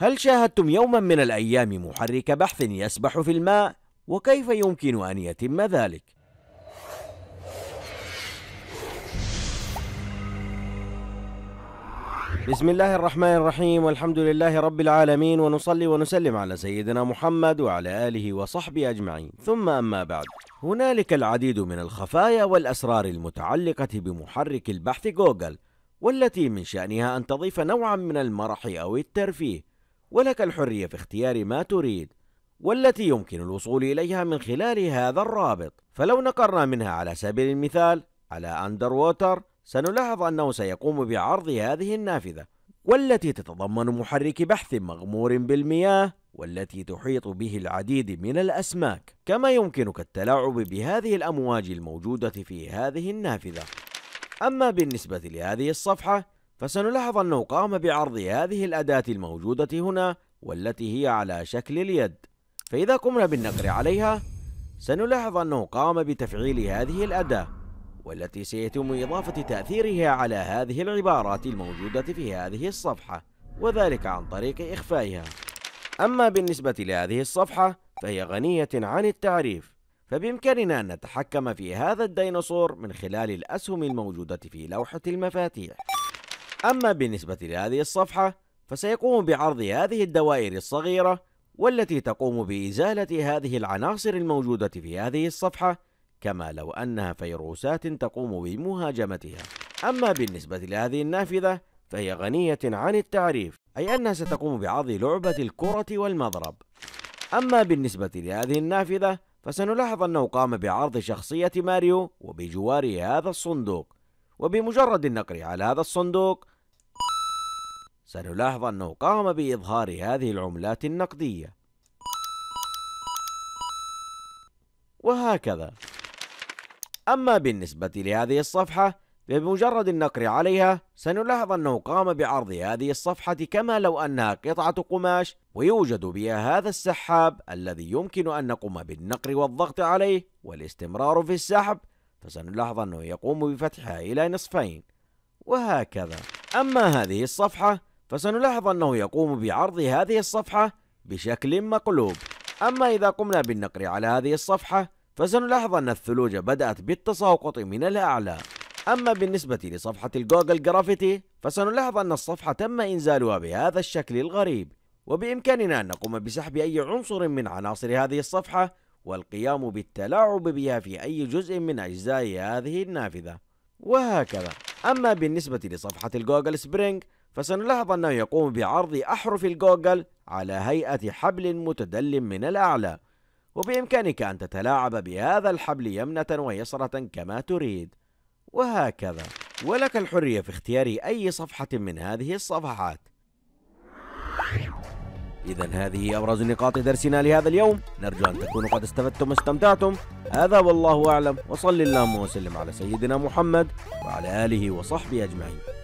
هل شاهدتم يوما من الأيام محرك بحث يسبح في الماء؟ وكيف يمكن أن يتم ذلك؟ بسم الله الرحمن الرحيم والحمد لله رب العالمين ونصلي ونسلم على سيدنا محمد وعلى آله وصحبه أجمعين ثم أما بعد هنالك العديد من الخفايا والأسرار المتعلقة بمحرك البحث جوجل والتي من شأنها أن تضيف نوعا من المرح أو الترفيه ولك الحرية في اختيار ما تريد والتي يمكن الوصول إليها من خلال هذا الرابط فلو نقرنا منها على سبيل المثال على أندر ووتر سنلاحظ أنه سيقوم بعرض هذه النافذة والتي تتضمن محرك بحث مغمور بالمياه والتي تحيط به العديد من الأسماك كما يمكنك التلاعب بهذه الأمواج الموجودة في هذه النافذة أما بالنسبة لهذه الصفحة فسنلاحظ أنه قام بعرض هذه الأداة الموجودة هنا والتي هي على شكل اليد فإذا قمنا بالنقر عليها سنلاحظ أنه قام بتفعيل هذه الأداة والتي سيتم إضافة تأثيرها على هذه العبارات الموجودة في هذه الصفحة وذلك عن طريق إخفائها أما بالنسبة لهذه الصفحة فهي غنية عن التعريف فبإمكاننا أن نتحكم في هذا الديناصور من خلال الأسهم الموجودة في لوحة المفاتيح أما بالنسبة لهذه الصفحة فسيقوم بعرض هذه الدوائر الصغيرة والتي تقوم بإزالة هذه العناصر الموجودة في هذه الصفحة كما لو أنها فيروسات تقوم بمهاجمتها أما بالنسبة لهذه النافذة فهي غنية عن التعريف أي أنها ستقوم بعرض لعبة الكرة والمضرب أما بالنسبة لهذه النافذة فسنلاحظ أنه قام بعرض شخصية ماريو وبجوار هذا الصندوق وبمجرد النقر على هذا الصندوق سنلاحظ أنه قام بإظهار هذه العملات النقدية وهكذا أما بالنسبة لهذه الصفحة بمجرد النقر عليها سنلاحظ أنه قام بعرض هذه الصفحة كما لو أنها قطعة قماش ويوجد بها هذا السحاب الذي يمكن أن نقوم بالنقر والضغط عليه والاستمرار في السحب فسنلاحظ أنه يقوم بفتحها إلى نصفين وهكذا أما هذه الصفحة فسنلاحظ أنه يقوم بعرض هذه الصفحة بشكل مقلوب أما إذا قمنا بالنقر على هذه الصفحة فسنلاحظ أن الثلوج بدأت بالتساقط من الأعلى أما بالنسبة لصفحة الجوجل جرافيتي فسنلاحظ أن الصفحة تم إنزالها بهذا الشكل الغريب وبإمكاننا أن نقوم بسحب أي عنصر من عناصر هذه الصفحة والقيام بالتلاعب بها في أي جزء من أجزاء هذه النافذة وهكذا أما بالنسبة لصفحة الجوجل سبرينج فسنلاحظ أنه يقوم بعرض أحرف الجوجل على هيئة حبل متدل من الأعلى وبإمكانك أن تتلاعب بهذا الحبل يمنة ويسرة كما تريد وهكذا ولك الحرية في اختيار أي صفحة من هذه الصفحات إذا هذه أبرز نقاط درسنا لهذا اليوم نرجو أن تكونوا قد استفدتم واستمتعتم هذا والله أعلم وصل اللهم وسلم على سيدنا محمد وعلى آله وصحبه أجمعين